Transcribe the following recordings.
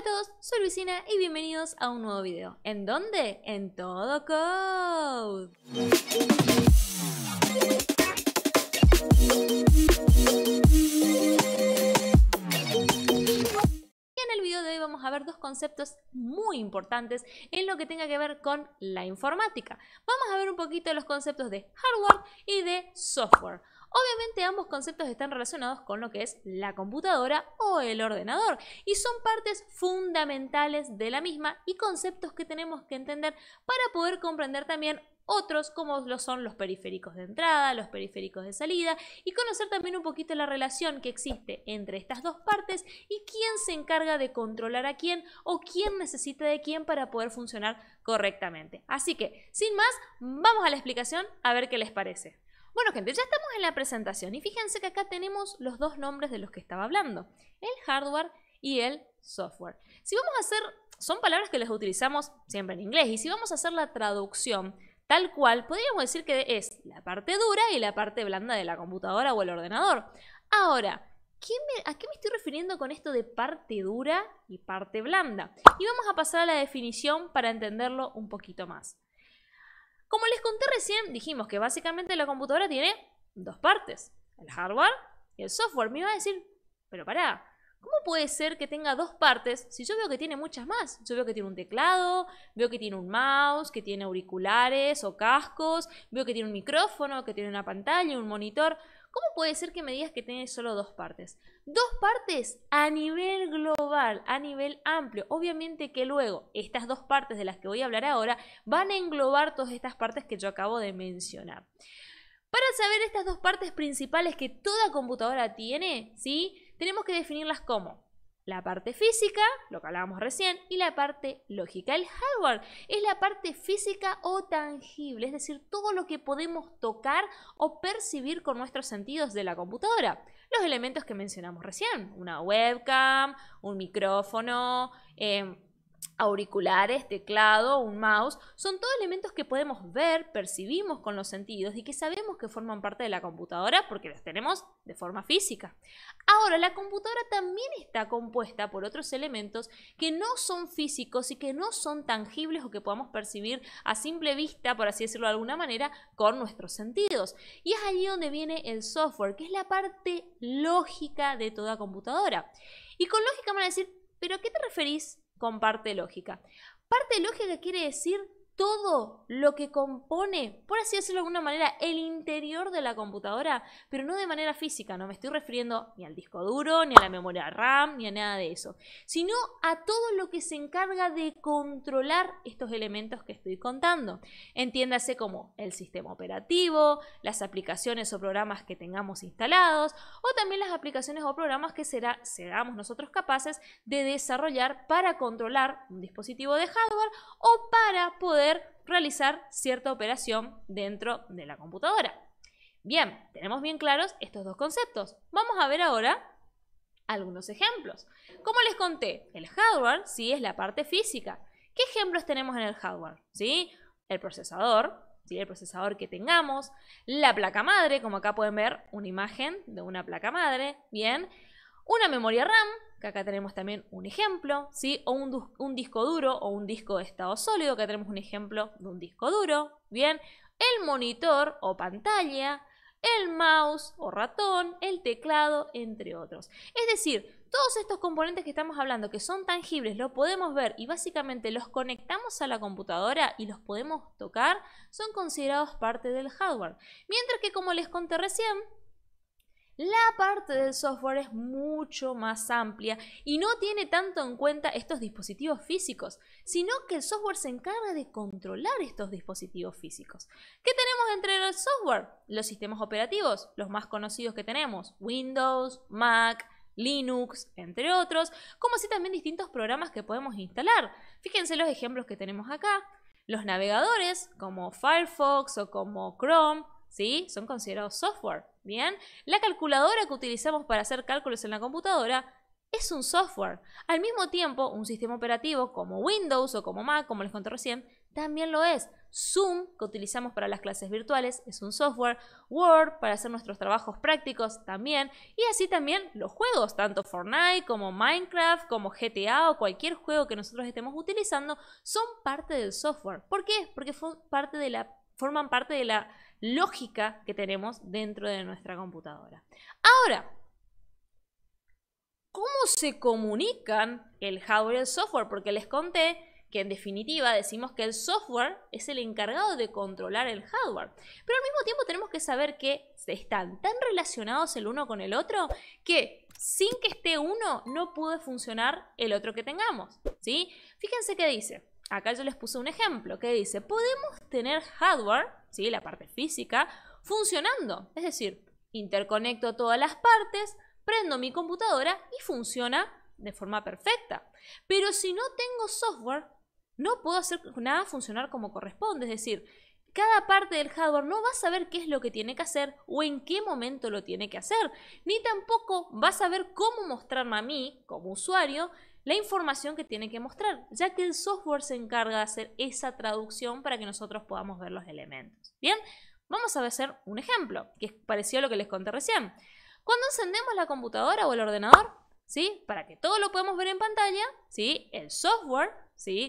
Hola a todos, soy Luisina y bienvenidos a un nuevo video. ¿En dónde? En Todo Code. en el video de hoy vamos a ver dos conceptos muy importantes en lo que tenga que ver con la informática. Vamos a ver un poquito los conceptos de hardware y de software. Obviamente ambos conceptos están relacionados con lo que es la computadora o el ordenador y son partes fundamentales de la misma y conceptos que tenemos que entender para poder comprender también otros como lo son los periféricos de entrada, los periféricos de salida y conocer también un poquito la relación que existe entre estas dos partes y quién se encarga de controlar a quién o quién necesita de quién para poder funcionar correctamente. Así que, sin más, vamos a la explicación a ver qué les parece. Bueno, gente, ya estamos en la presentación y fíjense que acá tenemos los dos nombres de los que estaba hablando, el hardware y el software. Si vamos a hacer, son palabras que las utilizamos siempre en inglés, y si vamos a hacer la traducción tal cual, podríamos decir que es la parte dura y la parte blanda de la computadora o el ordenador. Ahora, ¿a qué me estoy refiriendo con esto de parte dura y parte blanda? Y vamos a pasar a la definición para entenderlo un poquito más. Como les conté recién, dijimos que básicamente la computadora tiene dos partes, el hardware y el software. Me iba a decir, pero pará, ¿Cómo puede ser que tenga dos partes si yo veo que tiene muchas más? Yo veo que tiene un teclado, veo que tiene un mouse, que tiene auriculares o cascos, veo que tiene un micrófono, que tiene una pantalla, un monitor. ¿Cómo puede ser que me digas que tiene solo dos partes? Dos partes a nivel global, a nivel amplio. Obviamente que luego estas dos partes de las que voy a hablar ahora van a englobar todas estas partes que yo acabo de mencionar. Para saber estas dos partes principales que toda computadora tiene, ¿sí? tenemos que definirlas como la parte física, lo que hablábamos recién, y la parte lógica. El hardware es la parte física o tangible, es decir, todo lo que podemos tocar o percibir con nuestros sentidos de la computadora. Los elementos que mencionamos recién, una webcam, un micrófono, em, auriculares, teclado, un mouse, son todos elementos que podemos ver, percibimos con los sentidos y que sabemos que forman parte de la computadora porque los tenemos de forma física. Ahora, la computadora también está compuesta por otros elementos que no son físicos y que no son tangibles o que podamos percibir a simple vista, por así decirlo de alguna manera, con nuestros sentidos. Y es allí donde viene el software, que es la parte lógica de toda computadora. Y con lógica van a decir, ¿pero a qué te referís con parte lógica. Parte lógica quiere decir todo lo que compone, por así decirlo de alguna manera, el interior de la computadora, pero no de manera física, no me estoy refiriendo ni al disco duro, ni a la memoria RAM, ni a nada de eso, sino a todo lo que se encarga de controlar estos elementos que estoy contando. Entiéndase como el sistema operativo, las aplicaciones o programas que tengamos instalados, o también las aplicaciones o programas que será, nosotros capaces de desarrollar para controlar un dispositivo de hardware o para poder realizar cierta operación dentro de la computadora. Bien, tenemos bien claros estos dos conceptos. Vamos a ver ahora algunos ejemplos. Como les conté, el hardware sí es la parte física. ¿Qué ejemplos tenemos en el hardware? ¿Sí? El procesador, ¿sí? el procesador que tengamos, la placa madre, como acá pueden ver una imagen de una placa madre, bien, una memoria RAM, que acá tenemos también un ejemplo, ¿sí? O un, disco duro o un disco de estado sólido, que tenemos un ejemplo de un disco duro, ¿bien? El monitor o pantalla, el mouse o ratón, el teclado, entre otros. Es decir, todos estos componentes que estamos hablando, que son tangibles, los podemos ver y básicamente los conectamos a la computadora y los podemos tocar, son considerados parte del hardware. Mientras que, como les conté recién, la parte del software es mucho más amplia y no tiene tanto en cuenta estos dispositivos físicos, sino que el software se encarga de controlar estos dispositivos físicos. ¿Qué tenemos entre el software? Los sistemas operativos, los más conocidos que tenemos, Windows, Mac, Linux, entre otros, como así también distintos programas que podemos instalar. Fíjense los ejemplos que tenemos acá. Los navegadores, como Firefox o como Chrome, ¿sí? Son considerados software, ¿bien? La calculadora que utilizamos para hacer cálculos en la computadora es un software. Al mismo tiempo, un sistema operativo como Windows o como Mac, como les conté recién, también lo es. Zoom, que utilizamos para las clases virtuales, es un software. Word, para hacer nuestros trabajos prácticos, también. Y así también los juegos, tanto Fortnite como Minecraft, como GTA o cualquier juego que nosotros estemos utilizando, son parte del software. ¿Por qué? Porque fue parte de la forman parte de la lógica que tenemos dentro de nuestra computadora. Ahora, ¿cómo se comunican el hardware y el software? Porque les conté que en definitiva decimos que el software es el encargado de controlar el hardware. Pero al mismo tiempo tenemos que saber que están tan relacionados el uno con el otro que sin que esté uno no puede funcionar el otro que tengamos. ¿sí? Fíjense qué dice. Acá yo les puse un ejemplo que dice, podemos tener hardware, ¿sí? la parte física, funcionando. Es decir, interconecto todas las partes, prendo mi computadora y funciona de forma perfecta. Pero si no tengo software, no puedo hacer nada funcionar como corresponde. Es decir, cada parte del hardware no va a saber qué es lo que tiene que hacer o en qué momento lo tiene que hacer, ni tampoco va a saber cómo mostrarme a mí, como usuario, la información que tiene que mostrar, ya que el software se encarga de hacer esa traducción para que nosotros podamos ver los elementos. Bien, vamos a hacer un ejemplo, que es parecido a lo que les conté recién. Cuando encendemos la computadora o el ordenador, ¿sí? para que todo lo podamos ver en pantalla, ¿sí? el software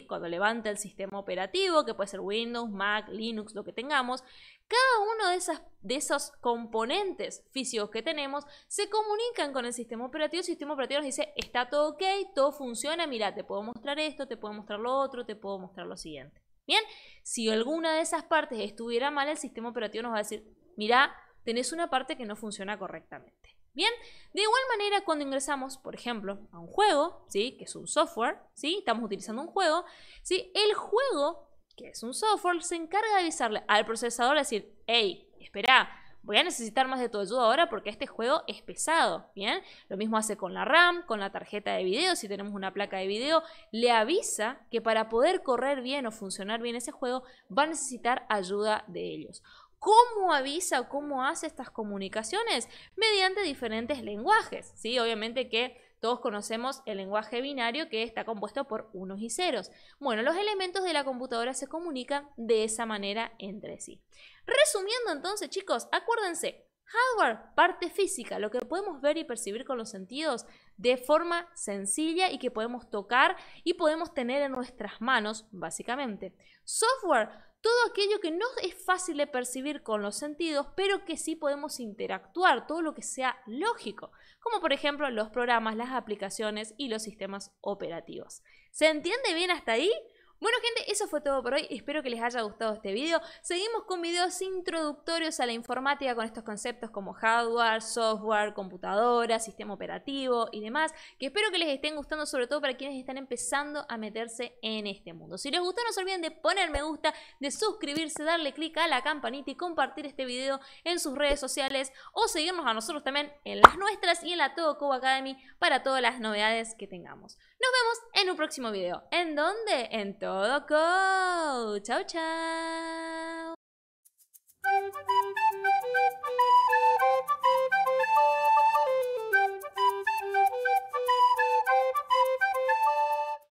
cuando levanta el sistema operativo, que puede ser Windows, Mac, Linux, lo que tengamos, cada uno de, esas, de esos componentes físicos que tenemos se comunican con el sistema operativo. El sistema operativo nos dice, está todo ok, todo funciona, mira, te puedo mostrar esto, te puedo mostrar lo otro, te puedo mostrar lo siguiente. Bien, si alguna de esas partes estuviera mal, el sistema operativo nos va a decir, mira, tenés una parte que no funciona correctamente. Bien, de igual manera cuando ingresamos, por ejemplo, a un juego, ¿sí? que es un software, ¿sí? estamos utilizando un juego, ¿sí? el juego, que es un software, se encarga de avisarle al procesador, decir, hey, espera, voy a necesitar más de tu ayuda ahora porque este juego es pesado, ¿bien? Lo mismo hace con la RAM, con la tarjeta de video, si tenemos una placa de video, le avisa que para poder correr bien o funcionar bien ese juego va a necesitar ayuda de ellos cómo avisa o cómo hace estas comunicaciones mediante diferentes lenguajes. ¿sí? Obviamente que todos conocemos el lenguaje binario que está compuesto por unos y ceros. Bueno, los elementos de la computadora se comunican de esa manera entre sí. Resumiendo entonces, chicos, acuérdense, Hardware, parte física, lo que podemos ver y percibir con los sentidos de forma sencilla y que podemos tocar y podemos tener en nuestras manos, básicamente. Software, todo aquello que no es fácil de percibir con los sentidos, pero que sí podemos interactuar, todo lo que sea lógico, como por ejemplo los programas, las aplicaciones y los sistemas operativos. ¿Se entiende bien hasta ahí? Bueno gente, eso fue todo por hoy, espero que les haya gustado este video. Seguimos con videos introductorios a la informática con estos conceptos como hardware, software, computadora, sistema operativo y demás, que espero que les estén gustando sobre todo para quienes están empezando a meterse en este mundo. Si les gustó no se olviden de poner me gusta, de suscribirse, darle clic a la campanita y compartir este video en sus redes sociales o seguirnos a nosotros también en las nuestras y en la Todo Academy para todas las novedades que tengamos. Nos vemos en un próximo video. ¿En dónde? En Todo Coach. Chao, chao.